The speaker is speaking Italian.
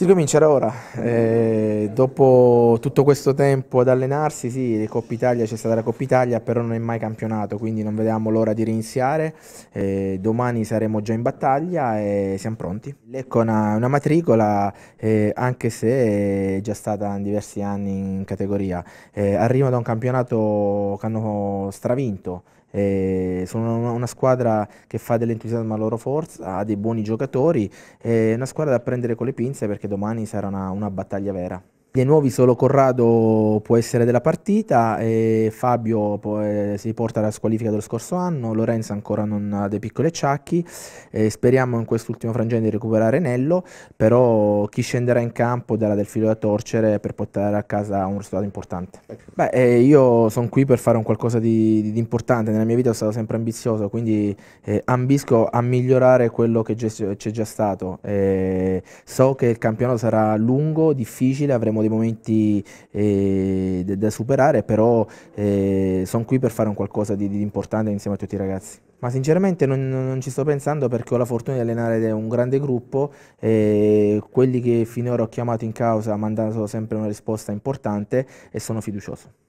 Si comincerà ora, eh, dopo tutto questo tempo ad allenarsi, sì, Coppa Italia c'è stata la Coppa Italia, però non è mai campionato, quindi non vediamo l'ora di riniziare, eh, domani saremo già in battaglia e siamo pronti. Lecco è una, una, matricola, eh, anche se è già stata in diversi anni in categoria, eh, arriva da un campionato che hanno stravinto, eh, sono una, una, squadra che fa dell'entusiasmo alla loro forza, ha dei buoni giocatori, è eh, una squadra da prendere con le pinze perché domani sarà una, una battaglia vera nuovi solo Corrado può essere della partita, e Fabio può, eh, si porta alla squalifica dello scorso anno, Lorenzo ancora non ha dei piccoli acciacchi, eh, speriamo in quest'ultimo frangente di recuperare Nello, però chi scenderà in campo darà del filo da torcere per portare a casa un risultato importante. Beh, eh, io sono qui per fare un qualcosa di, di, di, importante, nella mia vita sono stato sempre ambizioso, quindi eh, ambisco a migliorare quello che c'è già stato. Eh, so che il campionato sarà lungo, difficile, avremo abbiamo dei momenti eh, da, superare, però eh, sono qui per fare un qualcosa di, di, importante insieme a tutti i ragazzi. Ma sinceramente non, non, ci sto pensando perché ho la fortuna di allenare un grande gruppo, e quelli che finora ho chiamato in causa mi hanno dato sempre una risposta importante e sono fiducioso.